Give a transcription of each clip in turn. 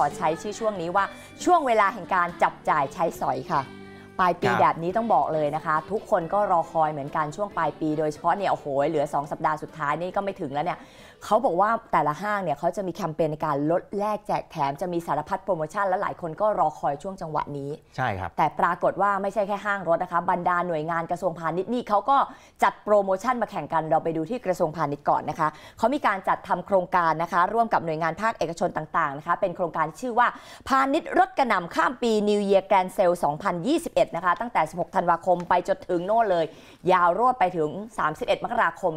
ขอใช้ชื่อช่วงนี้ว่าช่วงเวลาแห่งการจับจ่ายใช้สอยค่ะ ปลายปีแบบนี้ต้องบอกเลยนะคะ ทุกคนก็รอคอยเหมือนกันช่วงปลายปี โดยเฉพาะเนี่ยโอ้โห เหลือ 2 สัปดาห์สุดท้ายนี่ก็ไม่ถึงแล้วเนี่ยเขาบอกว่าแต่ละห้างเนี่ยเขาจะมีแคมเปญในการลดแลกแจกแถมจะมีสารพัดโปรโมชั่น และหลายคนก็รอคอยช่วงจังหวะนี้ ใช่ครับ แต่ปรากฏว่าไม่ใช่แค่ห้างรถนะคะบรรดาหน่วยงานกระทรวงพาณิชย์นี่ เขาก็จัดโปรโมชั่นมาแข่งกันเราไปดูที่กระทรวงพาณิชย์ก่อนนะคะ เขามีการจัดทำโครงการนะคะ ร่วมกับหน่วยงานภาคเอกชนต่างๆนะคะเป็นโครงการชื่อว่าพาณิชย์รถกระนำข้ามปี New Year Grand Sale 2021 นะคะ ตั้งแต่ 16 ธันวาคมไปจนถึงโน่นเลย ยาวรวดไปถึง 31 มกราคม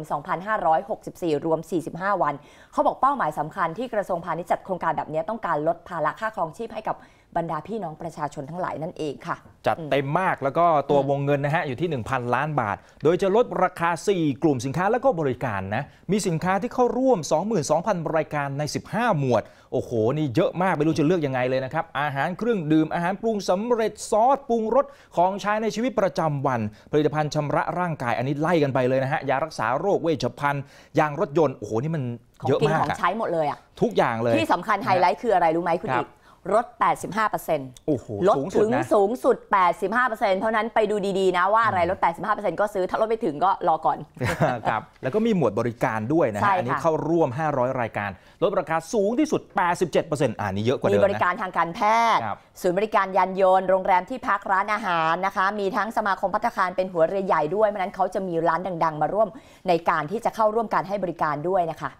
2564 รวม 45วันเขาบอกเป้าหมายสำคัญที่กระทรวงพาณิชย์จัดโครงการแบบนี้ต้องการลดภาระค่าครองชีพให้กับบรรดาพี่น้องประชาชนทั้งหลายนั่นเองค่ะ จัดเต็มมากแล้วก็ตัววงเงินนะฮะอยู่ที่ 1,000 ล้านบาท โดยจะลดราคา 4 กลุ่มสินค้าและก็บริการนะมีสินค้าที่เข้าร่วม 22,000รายการใน 15 หมวด โอ้โห นี่เยอะมาก ไม่รู้จะเลือกยังไงเลยนะครับ อาหารเครื่องดื่ม อาหารปรุงสำเร็จซอส ปรุงรสของใช้ในชีวิตประจำวัน ผลิตภัณฑ์ชำระร่างกายอันนี้ไล่กันไปเลยนะฮะยารักษาโรคเวชภัณฑ์ยางรถยนต์โอ้โหนี่มันเยอะมากของใช้หมดเลยอะทุกอย่างเลยที่สำคัญไฮไลท์คืออะไรรู้ไหมคุณอิกลด85%อลดถึงสูงสุด 85%เพราะนั้นไปดูดีๆนะว่าอะไรลด85%ก็ซื้อ ถ้าลดไม่ถึงก็รอก่อน ครับ แล้วก็มีหมวดบริการด้วยนะฮะ อันนี้เข้าร่วม 500 รายการ ลดราคาสูงที่สุด 87%อันนี้เยอะกว่าเดิมมีบริการทางการแพทย์ ศูนย์บริการยานยนต์ โรงแรมที่พักร้านอาหารนะคะ มีทั้งสมาคมพัฒคารเป็นหัวเรือใหญ่ด้วย เพราะนั้นเขาจะมีร้านดังๆ มาร่วมในการที่จะเข้าร่วมการให้บริการด้วยนะคะ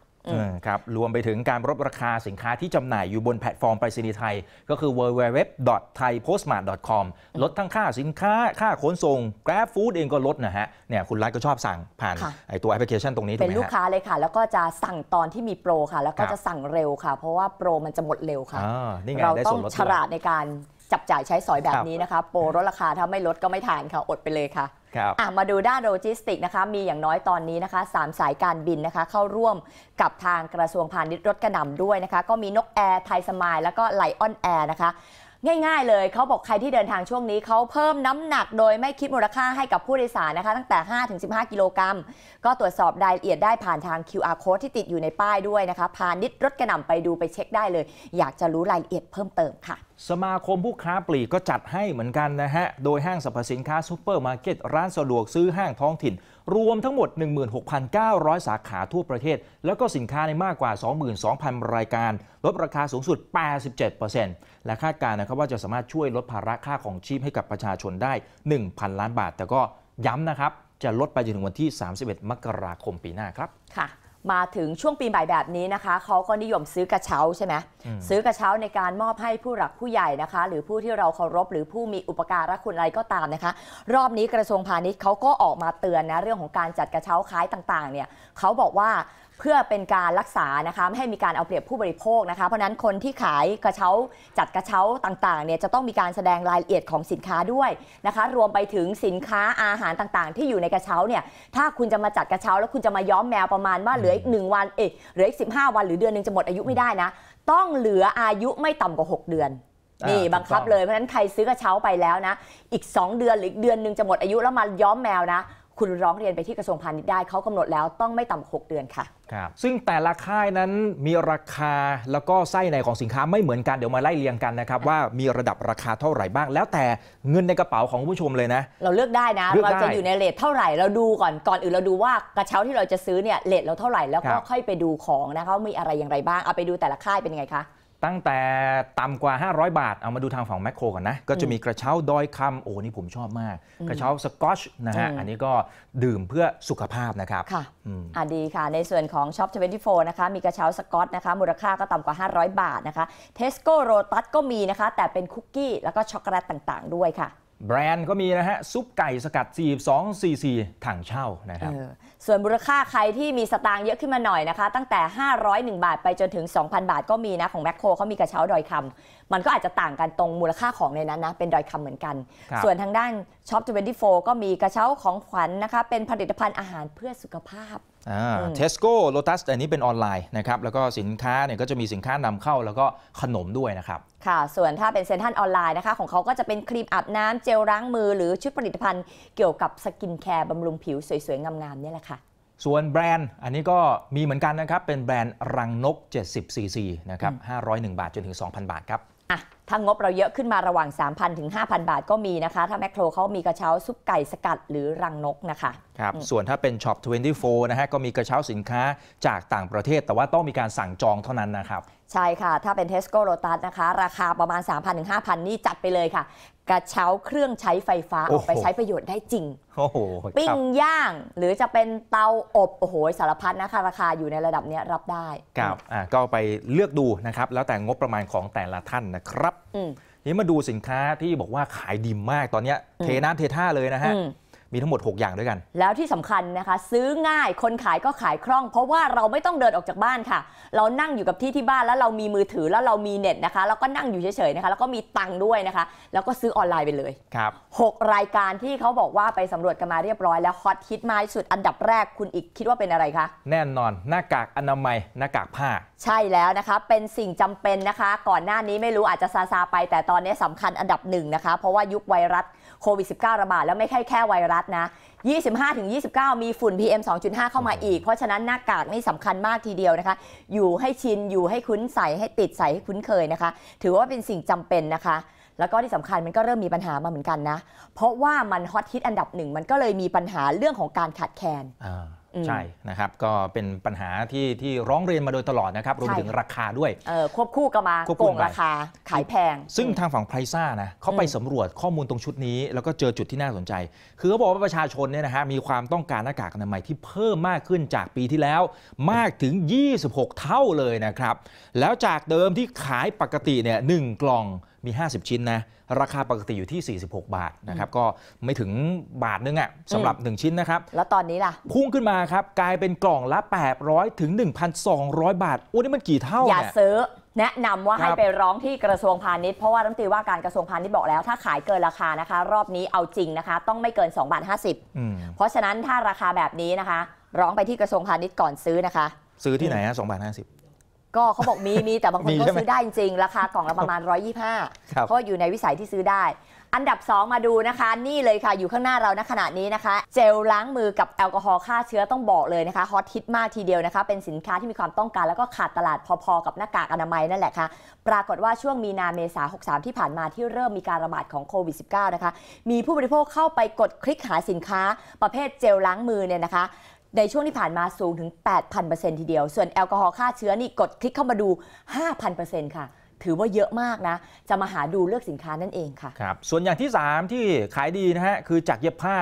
ครับรวมไปถึงการลดราคาสินค้าที่จำหน่ายอยู่บนแพลตฟอร์มไปรษณีย์ไทยก็คือ www.thaipostmart.com ลดทั้งค่าสินค้าค่าขนส่ง Grab Food เองก็ลดนะฮะเนี่ยคุณรัฐก็ชอบสั่งผ่านไอตัวแอปพลิเคชันตรงนี้เป็นลูกค้าเลยค่ะ แล้วก็จะสั่งตอนที่มีโปรค่ะ แล้วก็จะสั่งเร็วค่ะ เพราะว่าโปรมันจะหมดเร็วค่ะเราต้องฉลาดในการจับจ่ายใช้สอยแบบนี้นะคะโปรลดราคาถ้าไม่ลดก็ไม่ทานค่ะอดไปเลยค่ะมาดูด้านโลจิสติกนะคะ มีอย่างน้อยตอนนี้นะคะสามสายการบินนะคะ เข้าร่วมกับทางกระทรวงพาณิชย์รถกระนำด้วยนะคะ ก็มีนกแอร์ไทยสมายแล้วก็ไลออนแอร์นะคะง่าย ๆ เลยเขาบอกใครที่เดินทางช่วงนี้เขาเพิ่มน้ำหนักโดยไม่คิดมูลค่าให้กับผู้โดยสารนะคะ ตั้งแต่5-15ถึงกิโลกรัม ก็ตรวจสอบรายละเอียดได้ผ่านทาง QR code ที่ติดอยู่ในป้ายด้วยนะคะพาณิชย์รถกระหน่ำไปดูไปเช็คได้เลย อยากจะรู้รายละเอียดเพิ่มเติมค่ะ สมาคมผู้ค้าปลีกก็จัดให้เหมือนกันนะฮะ โดยห้างสรรพสินค้าซูเปอร์มาร์เก็ตร้านสะดวกซื้อห้างท้องถิ่นรวมทั้งหมด 16,900 สาขาทั่วประเทศ แล้วก็สินค้าในมากกว่า 22,000 รายการ ลดราคาสูงสุด 87%และคาดการณ์นะครับว่าจะสามารถช่วยลดภาระค่าของชีพให้กับประชาชนได้ 1,000 ล้านบาท แต่ก็ย้ำนะครับ จะลดไปจนถึงวันที่ 31 มกราคมปีหน้าครับ ค่ะมาถึงช่วงปีใหม่แบบนี้นะคะเขาก็นิยมซื้อกระเช้าใช่ไหมซื้อกระเช้าในการมอบให้ผู้หลักผู้ใหญ่นะคะ หรือผู้ที่เราเคารพหรือผู้มีอุปการะคุณอะไรก็ตามนะคะ รอบนี้กระทรวงพาณิชย์เขาก็ออกมาเตือนนะเรื่องของการจัดกระเช้าขายต่างๆเนี่ยเขาบอกว่าเพื่อเป็นการรักษานะคะไม่ให้มีการเอาเปรียบผู้บริโภคนะคะ เพราะนั้นคนที่ขายกระเช้าจัดกระเช้าต่างๆเนี่ยจะต้องมีการแสดงรายละเอียดของสินค้าด้วยนะคะ รวมไปถึงสินค้าอาหารต่างๆ ที่อยู่ในกระเช้าเนี่ยถ้าคุณจะมาจัดกระเช้าแล้วคุณจะมาย้อมแมวประมาณว่าเหลืออีกหนึ่งวันเอ๊ะเหลืออีกสิบห้าวัน หรือเดือนหนึ่งจะหมดอายุไม่ได้นะ ต้องเหลืออายุไม่ต่ำกว่า 6 เดือนนี่บังคับเลยเพราะฉะนั้นใครซื้อกระเช้าไปแล้วนะ อีก 2 เดือนหรือเดือนหนึ่งจะหมดอายุแล้วมาย้อมแมวนะคุณร้องเรียนไปที่กระทรวงพาณิชย์ได้เขากำหนดแล้วต้องไม่ต่ำหกเดือนค่ะครับซึ่งแต่ละค่ายนั้นมีราคาแล้วก็ไส้ในของสินค้าไม่เหมือนกันเดี๋ยวมาไล่เรียงกันนะครับว่ามีระดับราคาเท่าไหร่บ้าง แล้วแต่เงินในกระเป๋าของผู้ชมเลยนะ เราเลือกได้นะเราจะอยู่ในเลทเท่าไหร่เราดูก่อนก่อนอื่นเราดูว่ากระเช้าที่เราจะซื้อเนี่ยเลทเราเท่าไหร่แล้วก็ค่อยไปดูของนะคะมีอะไรอย่างไรบ้างเอาไปดูแต่ละค่ายเป็นยังไงคะตั้งแต่ต่ำกว่า 500 บาท เอามาดูทางฝั่งแมคโครก่อนนะ ก็จะมีกระเช้าดอยคำ โอ้นี่ผมชอบมาก กระเช้า สกอชนะฮะ อันนี้ก็ดื่มเพื่อสุขภาพนะครับ ค่ะอ่าดีค่ะ ในส่วนของช็อป24 นะคะ มีกระเช้า สกอชนะคะ มูลค่าก็ต่ำกว่า 500 บาทนะคะ เทสโก้โรตัสก็มีนะคะ แต่เป็นคุกกี้ แล้วก็ช็อกโกแลตต่างๆ ด้วยค่ะแบรนด์ก็มีนะฮะ ซุปไก่สกัด42 4 c ถังเช่านะครับส่วนมูลค่าใครที่มีสตางค์เยอะขึ้นมาหน่อยนะคะ ตั้งแต่ 501 บาทไปจนถึง 2,000 บาทก็มีนะ ของแมคโครเขามีกระเช้าดอยคำมันก็อาจจะต่างกันตรงมูลค่าของในนั้นนะ เป็นดอยคำเหมือนกัน ส่วนทางด้านช็อป24 ก็มีกระเช้าของขวัญนนะคะเป็นผลิตภัณฑ์อาหารเพื่อสุขภาพเทสโก้โลตัสอันนี้เป็นออนไลน์นะครับ แล้วก็สินค้าเนี่ยก็จะมีสินค้านำเข้าแล้วก็ขนมด้วยนะครับ ค่ะส่วนถ้าเป็นเซ็นทรัลออนไลน์นะคะของเขาก็จะเป็นครีมอาบน้ำเจลล้างมือหรือชุดผลิตภัณฑ์เกี่ยวกับสกินแคร์บำรุงผิวสวยๆงามๆนี่แหละค่ะ ส่วนแบรนด์อันนี้ก็มีเหมือนกันนะครับเป็นแบรนด์รังนก 70cc นะครับ 501 บาทจนถึง 2,000 บาทครับอ่ะถ้างบเราเยอะขึ้นมาระหว่าง 3,000 ถึง 5,000 บาทก็มีนะคะ ถ้าแมคโครเขามีกระเช้าซุปไก่สกัดหรือรังนกนะคะ ครับ ส่วนถ้าเป็นช็อป24 นะฮะก็มีกระเช้าสินค้าจากต่างประเทศแต่ว่าต้องมีการสั่งจองเท่านั้นนะครับ ใช่ค่ะ ถ้าเป็นเทสโก้โรตัสนะคะ ราคาประมาณ 3,000 ถึง 5,000 นี่จัดไปเลยค่ะ กระเช้าเครื่องใช้ไฟฟ้าออกไปใช้ประโยชน์ได้จริงปิ้งย่างหรือจะเป็นเตาอบโอ้โหสารพัดนะคะ ราคาอยู่ในระดับนี้รับได้ครับก็ไปเลือกดูนะครับแล้วแต่งบประมาณของแต่ละท่านนะครับทีนี้มาดูสินค้าที่บอกว่าขายดีมากตอนนี้เทน้ำเทท่าเลยนะฮะมีทั้งหมด 6 อย่างด้วยกัน แล้วที่สำคัญนะคะซื้อง่ายคนขายก็ขายคล่อง เพราะว่าเราไม่ต้องเดินออกจากบ้านค่ะ เรานั่งอยู่กับที่ที่บ้านแล้วเรามีมือถือแล้วเรามีเน็ตนะคะแล้วก็นั่งอยู่เฉยๆนะคะแล้วก็มีตังค์ด้วยนะคะ แล้วก็ซื้อออนไลน์ไปเลยครับ6รายการที่เขาบอกว่าไปสำรวจกันมาเรียบร้อย แล้วฮอตฮิตมากที่สุดอันดับแรกคุณอีกคิดว่าเป็นอะไรคะแน่นอน หน้ากากอนามัยหน้ากากผ้า ใช่แล้วนะคะเป็นสิ่งจำเป็นนะคะ ก่อนหน้านี้ไม่รู้อาจจะซาซาไปแต่ตอนนี้สำคัญอันดับหนึ่งนะคะเพราะว่ายุคไวรัสโควิด -19 ระบาดแล้วไม่ใช่แค่ไวรัสัฐนะ25-29 มีฝุ่น PM 2.5 เข้ามาอีก เพราะฉะนั้นหน้ากากนี่สำคัญมากทีเดียวนะคะ อยู่ให้ชิน อยู่ให้คุ้นใส่ ให้ติดใส่ให้คุ้นเคยนะคะ ถือว่าเป็นสิ่งจำเป็นนะคะ แล้วก็ที่สำคัญมันก็เริ่มมีปัญหามาเหมือนกันนะ เพราะว่ามันฮอตฮิตอันดับหนึ่ง มันก็เลยมีปัญหาเรื่องของการขาดแคลนใช่นะครับ ก็เป็นปัญหาที่ที่ร้องเรียนมาโดยตลอดนะครับ รวมถึงราคาด้วย ควบคู่กันมาโกงราคาขายแพง ซึ่งทางฝั่งไพรซ่านะเขาไปสำรวจข้อมูลตรงชุดนี้ แล้วก็เจอจุดที่น่าสนใจ คือเขาบอกว่าประชาชนเนี่ยนะฮะมีความต้องการหน้ากากอนามัยที่เพิ่มมากขึ้นจากปีที่แล้ว มากถึง 26 เท่าเลยนะครับ แล้วจากเดิมที่ขายปกติเนี่ยหกล่องมี 50 ชิ้นนะ ราคาปกติอยู่ที่ 46 บาทนะครับ ก็ไม่ถึงบาทนึงอะ่ะสำหรับ 1 ชิ้นนะครับ แล้วตอนนี้ล่ะพุ่งขึ้นมาครับกลายเป็นกล่องละ800 ถึง 1,200 บาท โอ้นี่มันกี่เท่า อย่าซื้อแนะนำว่าให้ไปร้องที่กระทรวงพาณิชย์เพราะว่ารัฐมนตรีว่าการกระทรวงพาณิชย์บอกแล้ว ถ้าขายเกินราคานะคะรอบนี้เอาจริงนะคะต้องไม่เกิน2บาทิบเพราะฉะนั้นถ้าราคาแบบนี้นะคะ ร้องไปที่กระทรวงพาณิชย์ก่อนซื้อนะคะ ซื้อที่ไหนฮะสองบาทห้าสิบก็เขาบอกมี มี แต่บางคนก็ซื้อได้จริงราคากล่องละประมาณครับ125เพราะอยู่ในวิสัยที่ซื้อได้ อันดับ 2 มาดูนะคะ นี่เลยค่ะ อยู่ข้างหน้าเราณขณะนี้นะคะ เจลล้างมือกับแอลกอฮอล์ฆ่าเชื้อต้องบอกเลยนะคะฮอตฮิตมากทีเดียวนะคะ เป็นสินค้าที่มีความต้องการแล้วก็ขาดตลาดพอ ๆ กับหน้ากากอนามัยนั่นแหละค่ะปรากฏว่าช่วงมีนาเมษา63ที่ผ่านมาที่เริ่มมีการระบาดของโควิด -19 นะคะมีผู้บริโภคเข้าไปกดคลิกหาสินค้า ประเภทเจลล้างมือเนี่ยนะคะในช่วงที่ผ่านมาสูงถึง 8,000%ทีเดียว ส่วนแอลกอฮอล์ฆ่าเชื้อนี่กดคลิกเข้ามาดู 5,000%ค่ะ ถือว่าเยอะมากนะ จะมาหาดูเลือกสินค้านั่นเองค่ะ ครับ ส่วนอย่างที่ 3 ที่ขายดีนะฮะ คือจากเย็บผ้า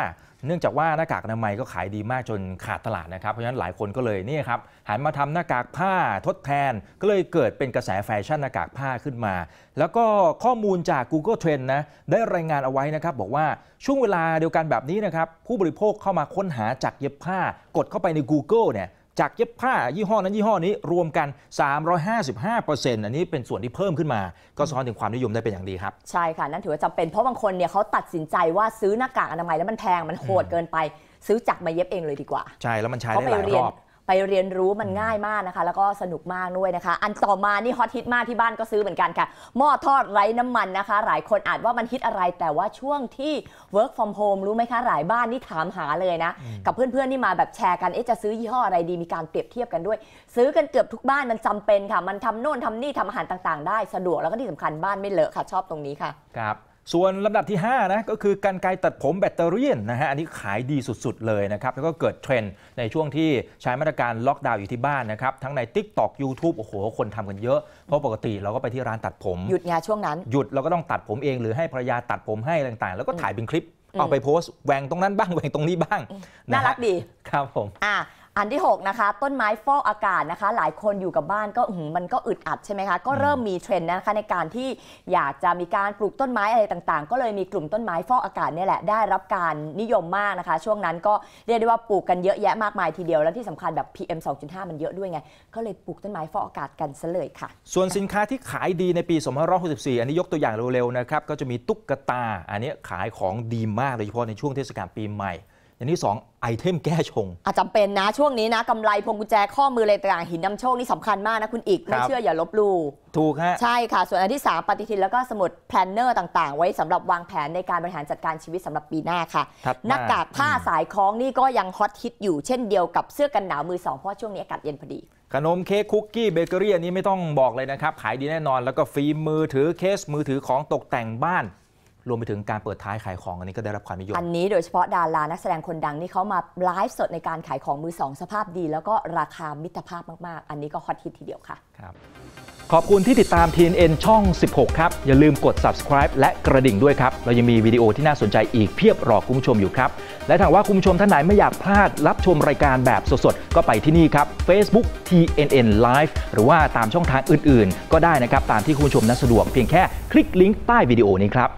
เนื่องจากว่าหน้ากากอนามัยก็ขายดีมากจนขาดตลาดนะครับ เพราะฉะนั้นหลายคนก็เลยนี่ครับหันมาทำหน้ากากผ้าทดแทน ก็เลยเกิดเป็นกระแสแฟชั่นหน้ากากผ้าขึ้นมา แล้วก็ข้อมูลจาก Google Trend นะได้รายงานเอาไว้นะครับบอกว่าช่วงเวลาเดียวกันแบบนี้นะครับผู้บริโภคเข้ามาค้นหาจากเย็บผ้ากดเข้าไปใน Google เนี่ยจากเย็บผ้ายี่ห้อนั้นยี่ห้อนี้รวมกัน 355%อันนี้เป็นส่วนที่เพิ่มขึ้นมา ก็สะท้อนถึงความนิยมได้เป็นอย่างดีครับ ใช่ค่ะ นั่นถือว่าจำเป็นเพราะบางคนเนี่ยเขาตัดสินใจว่าซื้อหน้ากากอนามัย แล้วมันแพง มันโหดเกินไป ซื้อจักรมาเย็บเองเลยดีกว่า ใช่ แล้วมันใช้ได้หลายรอบไปเรียนรู้มันง่ายมากนะคะ แล้วก็สนุกมากด้วยนะคะ อันต่อมานี่ฮอตฮิตมากที่บ้านก็ซื้อเหมือนกันค่ะหม้อทอดไร้น้ำมันนะคะ หลายคนอาจว่ามันฮิตอะไรแต่ว่าช่วงที่ work from home รู้ไหมคะ หลายบ้านนี่ถามหาเลยนะ กับเพื่อนๆนี่มาแบบแชร์กันเอ๊ะจะซื้อยี่ห้ออะไรดีมีการเปรียบเทียบกันด้วย ซื้อกันเกือบทุกบ้านมันจำเป็นค่ะ มันทำโน่นทำนี่ทำอาหารต่าง ๆได้ สะดวกแล้วก็ที่สำคัญบ้านไม่เลอะค่ะชอบตรงนี้ค่ะ ครับส่วนลำดับที่5นะก็คือการไกลตัดผมแบตเตอรี่นะฮะอันนี้ขายดีสุดๆเลยนะครับ แล้วก็เกิดเทรนด์ในช่วงที่ใช้มาตรการล็อกดาวน์อยู่ที่บ้านนะครับ ทั้งใน Tik t o อกยูทูบโอ้โห คนทำกันเยอะ เพราะปกติเราก็ไปที่ร้านตัดผม หยุดงานช่วงนั้น หยุดเราก็ต้องตัดผมเองหรือให้ภรรยาตัดผมให้ต่างๆ แล้วก็ถ่ายเป็นคลิป เอาไปโพสต์แหวงตรงนั้นบ้างแหวงตรงนี้บ้างน่ารักดีครับผมอ่าอันที่6นะคะต้นไม้ฟอกอากาศนะคะ หลายคนอยู่กับบ้านก็มันก็อึดอัดใช่ไหมคะก็เริ่มมีเทรนด์นะคะในการที่อยากจะมีการปลูกต้นไม้อะไรต่างๆก็เลยมีกลุ่มต้นไม้ฟอกอากาศเนี่ยแหละได้รับการนิยมมากนะคะ ช่วงนั้นก็เรียกได้ว่าปลูกกันเยอะแยะมากมายทีเดียวแล้วที่สำคัญแบบ PM 2.5มันเยอะด้วยไงก็เลยปลูกต้นไม้ฟอกอากาศกันซะเลยค่ะส่วนสินค้าที่ขายดีในปี2564อันนี้ยกตัวอย่างเร็วๆนะครับก็จะมีตุ๊กตาอันนี้ขายของดีมากโดยเฉพาะในช่วงเทศกาลปีใหม่อยางที่2ไอเทมแก้ชง อาจำเป็นนะ ช่วงนี้นะกำไรพวงกุญแจข้อมืออะไรต่างหินนำโชค นี่สำคัญมากนะคุณอีก ไม่เชื่ออย่าลบลู่ ถูกฮะ ใช่ค่ะ ส่วนอันที่ 3 ปฏิทิน แล้วก็สมุดแพลนเนอร์ต่างๆ ไว้สำหรับวางแผนในการบริหารจัดการชีวิตสำหรับปีหน้าค่ะหน้ากากผ้าสายคล้องนี่ก็ยังฮอตฮิตอยู่เช่นเดียวกับเสื้อกันหนาวมือสองเพราะช่วงนี้อากาศเย็นพอดี ขนมเค้กคุกกี้เบเกอรี่อันนี้ไม่ต้องบอกเลยนะครับขายดีแน่นอน แล้วก็ฟิล์มมือถือเคสมือถือของตกแต่งบ้านรวมไปถึงการเปิดท้ายขายของอันนี้ก็ได้รับความนิยม อันนี้โดยเฉพาะดารานักแสดงคนดังนี่เขามาไลฟ์สดในการขายของมือสองสภาพดี แล้วก็ราคามิตรภาพมาก ๆ อันนี้ก็ฮอตฮิตทีเดียวค่ะครับขอบคุณที่ติดตาม TNN ช่อง 16 ครับ อย่าลืมกด subscribe และกระดิ่งด้วยครับ เรายังมีวิดีโอที่น่าสนใจอีกเพียบรอคุณผู้ชมอยู่ครับและถ้าว่าคุณผู้ชมท่านไหนไม่อยากพลาดรับชมรายการแบบสดๆก็ไปที่นี่ครับ Facebook TNN Live หรือว่าตามช่องทางอื่นๆ ก็ได้นะครับตามที่คุณผู้ชมนั้นสะดวกเพียงแค่คลิกลิงก์ใต้วิดีโอนี้ครับ